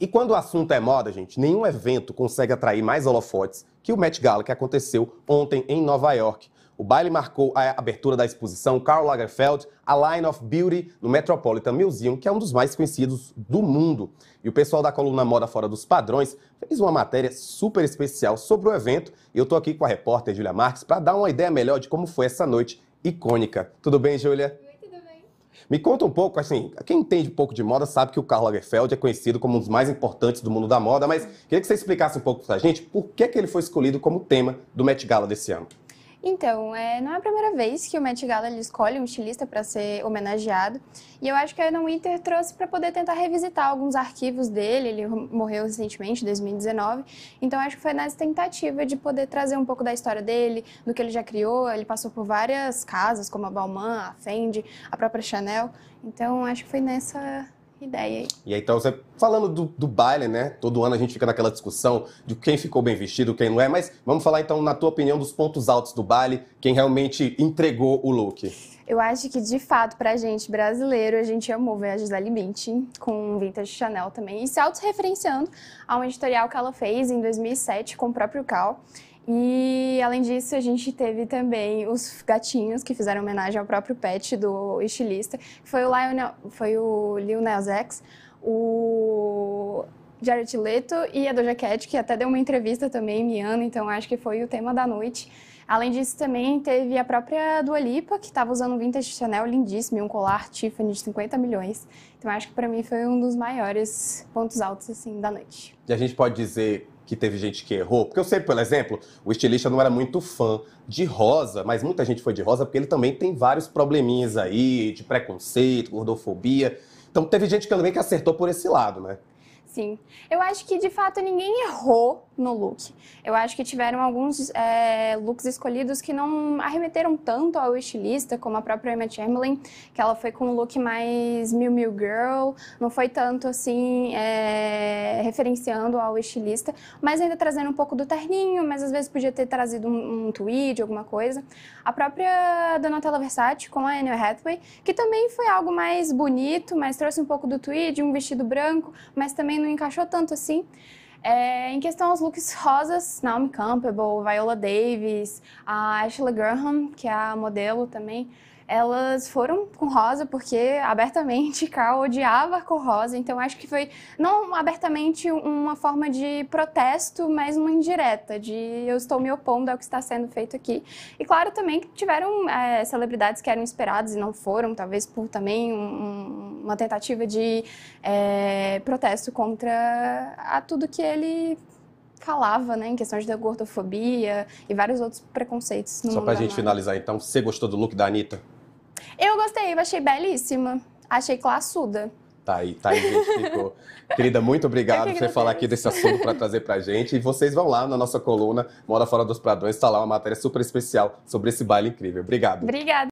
E quando o assunto é moda, gente, nenhum evento consegue atrair mais holofotes que o Met Gala que aconteceu ontem em Nova York. O baile marcou a abertura da exposição Karl Lagerfeld, A Line of Beauty, no Metropolitan Museum, que é um dos mais conhecidos do mundo. E o pessoal da coluna Moda Fora dos Padrões fez uma matéria super especial sobre o evento. E eu estou aqui com a repórter Julia Marques para dar uma ideia melhor de como foi essa noite icônica. Tudo bem, Julia? Me conta um pouco, assim, quem entende um pouco de moda sabe que o Karl Lagerfeld é conhecido como um dos mais importantes do mundo da moda, mas queria que você explicasse um pouco pra gente por que, que ele foi escolhido como tema do Met Gala desse ano. Então, é, não é a primeira vez que o Met Gala ele escolhe um estilista para ser homenageado, e eu acho que a Ana Winter trouxe para poder tentar revisitar alguns arquivos dele, ele morreu recentemente, em 2019, então acho que foi nessa tentativa de poder trazer um pouco da história dele, do que ele já criou, ele passou por várias casas, como a Balmain, a Fendi, a própria Chanel, então acho que foi nessa ideia aí. E aí, então, você falando do, do, baile, né? Todo ano a gente fica naquela discussão de quem ficou bem vestido, quem não é, mas vamos falar então, na tua opinião, dos pontos altos do baile, quem realmente entregou o look. Eu acho que, de fato, pra gente brasileiro, a gente amou ver a Gisele Bündchen com Vintage Chanel também. E se auto referenciando a um editorial que ela fez em 2007 com o próprio Cal. E além disso, a gente teve também os gatinhos que fizeram homenagem ao próprio pet do estilista, foi o Lionel, foi o Lil Nas X, o Jared Leto e a Doja Cat, que até deu uma entrevista também miando, então acho que foi o tema da noite. Além disso, também teve a própria Dua Lipa, que estava usando um vintage Chanel lindíssimo um colar Tiffany de 50 milhões. Então acho que para mim foi um dos maiores pontos altos assim da noite. E a gente pode dizer que teve gente que errou? Porque eu sei, por exemplo, o estilista não era muito fã de rosa, mas muita gente foi de rosa porque ele também tem vários probleminhas aí de preconceito, gordofobia. Então teve gente que também que acertou por esse lado, né? Sim. Eu acho que de fato ninguém errou no look. Eu acho que tiveram alguns é, looks escolhidos que não arremeteram tanto ao estilista, como a própria Emma Chamberlain, que ela foi com um look mais Mil Mil Girl, não foi tanto assim é, referenciando ao estilista, mas ainda trazendo um pouco do terninho, mas às vezes podia ter trazido um, um tweed, alguma coisa. A própria Donatella Versace com a Anne Hathaway, que também foi algo mais bonito, mas trouxe um pouco do tweed, um vestido branco, mas também não encaixou tanto assim. É, em questão aos looks rosas, Naomi Campbell, Viola Davis, a Ashley Graham, que é a modelo também, elas foram com rosa porque abertamente Carl odiava a cor rosa, então acho que foi não abertamente uma forma de protesto, mas uma indireta de eu estou me opondo ao que está sendo feito aqui. E claro também que tiveram é, celebridades que eram esperadas e não foram, talvez por também um, uma tentativa de é, protesto contra a tudo que ele falava, né, em questões de gordofobia e vários outros preconceitos. No Só pra gente finalizar, então, você gostou do look da Anitta? Eu gostei, eu achei belíssima. Achei classuda. Tá aí, tá aí, ficou. Querida, muito obrigado por você falar aqui desse assunto para trazer pra gente. E vocês vão lá na nossa coluna mora Fora dos Pradões, tá lá uma matéria super especial sobre esse baile incrível. Obrigado. Obrigada.